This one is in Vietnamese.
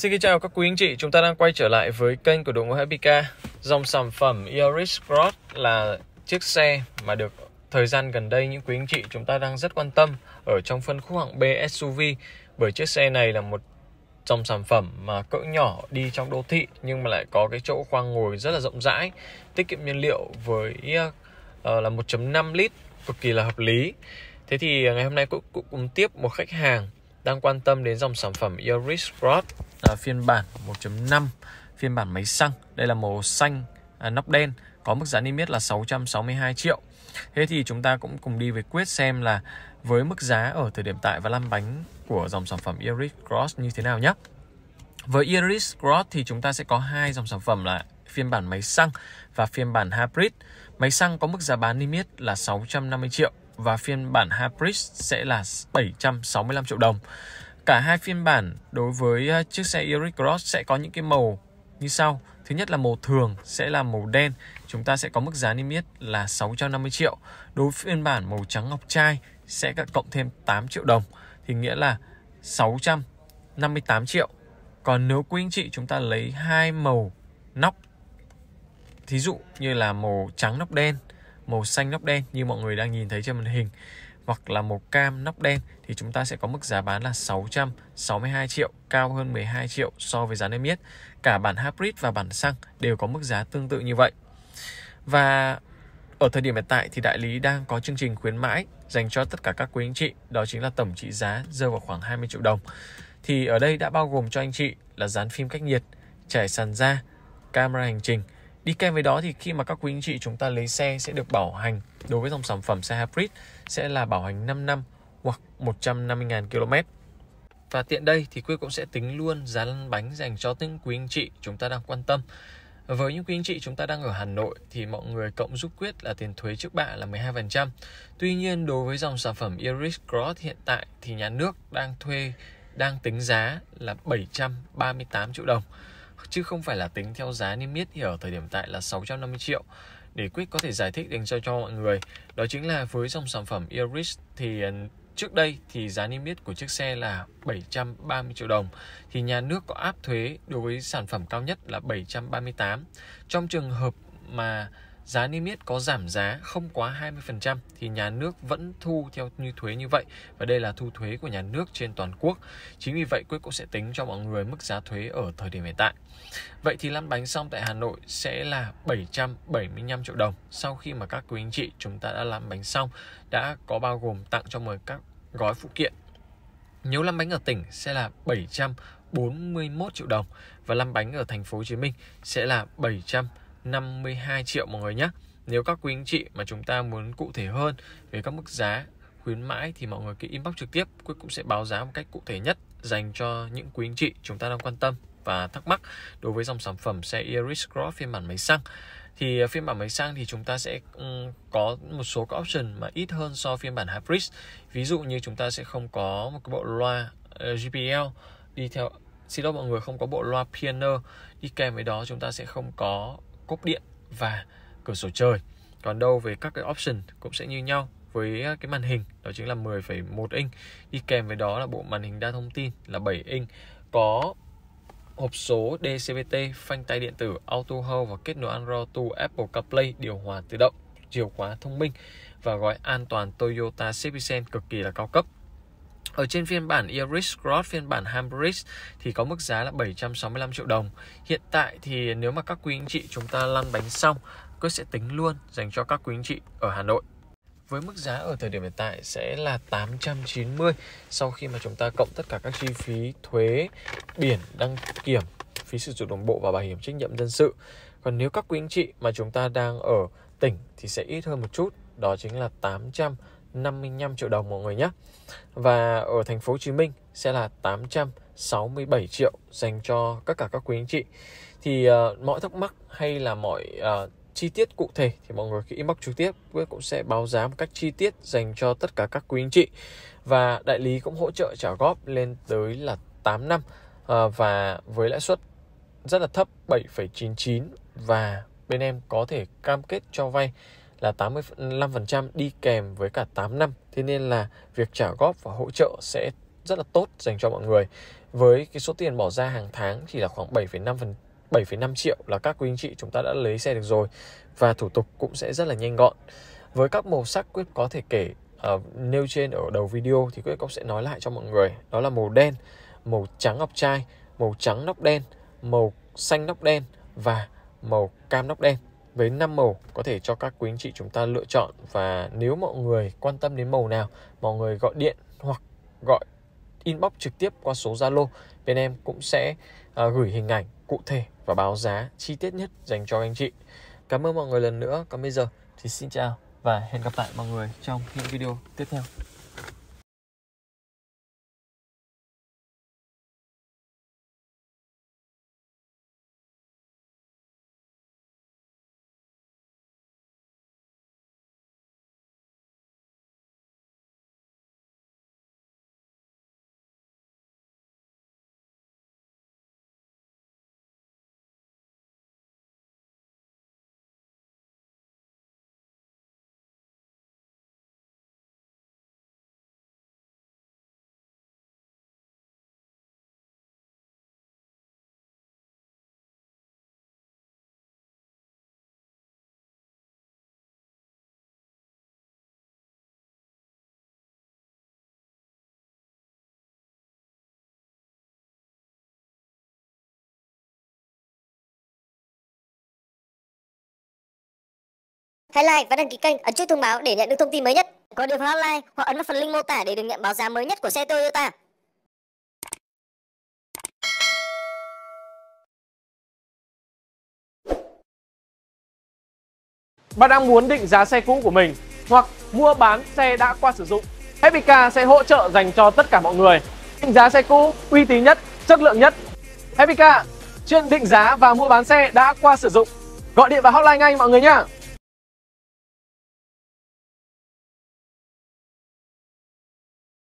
Xin kính chào các quý anh chị, chúng ta đang quay trở lại với kênh của đội ngũ Happy Car. Dòng sản phẩm Yaris Cross là chiếc xe mà được thời gian gần đây những quý anh chị chúng ta đang rất quan tâm ở trong phân khúc hạng B SUV bởi chiếc xe này là một dòng sản phẩm mà cỡ nhỏ đi trong đô thị nhưng mà lại có cái chỗ khoang ngồi rất là rộng rãi, tiết kiệm nhiên liệu với ờ, là 1.5 lít cực kỳ là hợp lý. Thế thì ờ, ngày hôm nay cũng, cũng tiếp một khách hàng đang quan tâm đến dòng sản phẩm Iris Cross à, phiên bản 1.5 phiên bản máy xăng đây là màu xanh à, nóc đen có mức giá niêm yết là 662 triệu thế thì chúng ta cũng cùng đi với quyết xem là với mức giá ở thời điểm tại và lăn bánh của dòng sản phẩm Iris Cross như thế nào nhé với Iris Cross thì chúng ta sẽ có hai dòng sản phẩm là phiên bản máy xăng và phiên bản hybrid. Máy xăng có mức giá bán niêm yết là 650 triệu và phiên bản Hybrid sẽ là 765 triệu đồng. Cả hai phiên bản đối với ờ, chiếc xe Ioniq Cross sẽ có những cái màu như sau. Thứ nhất là màu thường sẽ là màu đen, chúng ta sẽ có mức giá niêm yết là 650 triệu. Đối với phiên bản màu trắng ngọc trai sẽ cộng thêm 8 triệu đồng thì nghĩa là 658 triệu. Còn nếu quý anh chị chúng ta lấy hai màu nóc thí dụ như là màu trắng nóc đen màu xanh nóc đen như mọi người đang nhìn thấy trên màn hình hoặc là màu cam nóc đen thì chúng ta sẽ có mức giá bán là 662 triệu, cao hơn 12 triệu so với giá niêm yết. Cả bản hybrid và bản xăng đều có mức giá tương tự như vậy. Và ở thời điểm hiện tại thì đại lý đang có chương trình khuyến mãi dành cho tất cả các quý anh chị, đó chính là tổng trị giá rơi vào khoảng 20 triệu đồng. Thì ở đây đã bao gồm cho anh chị là dán phim cách nhiệt, trải sàn da, camera hành trình Đi kèm với đó thì khi mà các quý anh chị chúng ta lấy xe sẽ được bảo hành đối với dòng sản phẩm xe hybrid sẽ là bảo hành 5 năm hoặc 150.000 km. Và tiện đây thì Quyết cũng sẽ tính luôn giá lăn bánh dành cho những quý anh chị chúng ta đang quan tâm. Với những quý anh chị chúng ta đang ở Hà Nội thì mọi người cộng giúp Quyết là tiền thuế trước bạ là 12%. Tuy nhiên đối với dòng sản phẩm Iris Cross hiện tại thì nhà nước đang thuê đang tính giá là 738 triệu đồng chứ không phải là tính theo giá niêm yết hiểu thời điểm tại là 650 triệu. Để Quick có thể giải thích đến cho cho mọi người, đó chính là với dòng sản phẩm Iris thì ờ, trước đây thì giá niêm yết của chiếc xe là 730 triệu đồng thì nhà nước có áp thuế đối với sản phẩm cao nhất là 738. Trong trường hợp mà giá niêm yết có giảm giá không quá 20% thì nhà nước vẫn thu theo như thuế như vậy và đây là thu thuế của nhà nước trên toàn quốc. Chính vì vậy Quyết cũng sẽ tính cho mọi người mức giá thuế ở thời điểm hiện tại. Vậy thì lăn bánh xong tại Hà Nội sẽ là 775 triệu đồng sau khi mà các quý anh chị chúng ta đã lăn bánh xong đã có bao gồm tặng cho mời các gói phụ kiện. Nếu lăn bánh ở tỉnh sẽ là 741 triệu đồng và lăn bánh ở thành phố Hồ Chí Minh sẽ là 700 52 triệu mọi người nhé nếu các quý anh chị mà chúng ta muốn cụ thể hơn về các mức giá khuyến mãi thì mọi người cứ inbox trực tiếp Quyết cũng sẽ báo giá một cách cụ thể nhất dành cho những quý anh chị chúng ta đang quan tâm và thắc mắc đối với dòng sản phẩm xe Iris Cross phiên bản máy xăng thì ờ, phiên bản máy xăng thì chúng ta sẽ ừ, có một số các option mà ít hơn so phiên bản hybrid ví dụ như chúng ta sẽ không có một cái bộ loa ờ, GPL đi theo xin lỗi mọi người không có bộ loa piano đi kèm với đó chúng ta sẽ không có cúp điện và cửa sổ trời còn đâu về các cái option cũng sẽ như nhau với cái màn hình đó chính là 10,1 inch đi kèm với đó là bộ màn hình đa thông tin là 7 inch có hộp số DCVT, phanh tay điện tử, auto hold và kết nối Android to Apple CarPlay, điều hòa tự động, chìa khóa thông minh và gói an toàn Toyota Citizen cực kỳ là cao cấp. Ở trên phiên bản Iris Cross, phiên bản Hybrid thì có mức giá là 765 triệu đồng. Hiện tại thì nếu mà các quý anh chị chúng ta lăn bánh xong, cứ sẽ tính luôn dành cho các quý anh chị ở Hà Nội với mức giá ở thời điểm hiện tại sẽ là 890 sau khi mà chúng ta cộng tất cả các chi phí thuế, biển, đăng kiểm, phí sử dụng đồng bộ và bảo hiểm trách nhiệm dân sự. Còn nếu các quý anh chị mà chúng ta đang ở tỉnh thì sẽ ít hơn một chút, đó chính là 800 55 triệu đồng mọi người nhé. Và ở thành phố Hồ Chí Minh sẽ là 867 triệu dành cho tất cả các quý anh chị. Thì uh, mọi thắc mắc hay là mọi uh, chi tiết cụ thể thì mọi người khi inbox trực tiếp Quyết cũng sẽ báo giá một cách chi tiết dành cho tất cả các quý anh chị. Và đại lý cũng hỗ trợ trả góp lên tới là 8 năm uh, và với lãi suất rất là thấp 7,99 và bên em có thể cam kết cho vay là 85% đi kèm với cả 8 năm. Thế nên là việc trả góp và hỗ trợ sẽ rất là tốt dành cho mọi người. Với cái số tiền bỏ ra hàng tháng chỉ là khoảng 7,5 phần 7,5 triệu là các quý anh chị chúng ta đã lấy xe được rồi và thủ tục cũng sẽ rất là nhanh gọn. Với các màu sắc quyết có thể kể uh, nêu trên ở đầu video thì quyết cũng sẽ nói lại cho mọi người. Đó là màu đen, màu trắng ngọc trai, màu trắng nóc đen, màu xanh nóc đen và màu cam nóc đen với 5 màu có thể cho các quý anh chị chúng ta lựa chọn và nếu mọi người quan tâm đến màu nào mọi người gọi điện hoặc gọi inbox trực tiếp qua số Zalo bên em cũng sẽ à, gửi hình ảnh cụ thể và báo giá chi tiết nhất dành cho anh chị cảm ơn mọi người lần nữa còn bây giờ thì xin chào và hẹn gặp lại mọi người trong những video tiếp theo Hãy like và đăng ký kênh, ấn chuông thông báo để nhận được thông tin mới nhất. Có điều hotline hoặc ấn vào phần link mô tả để được nhận báo giá mới nhất của xe Toyota. Bạn đang muốn định giá xe cũ của mình hoặc mua bán xe đã qua sử dụng, Epica sẽ hỗ trợ dành cho tất cả mọi người. Định giá xe cũ, uy tín nhất, chất lượng nhất. Epica chuyên định giá và mua bán xe đã qua sử dụng. Gọi điện vào hotline ngay mọi người nhé.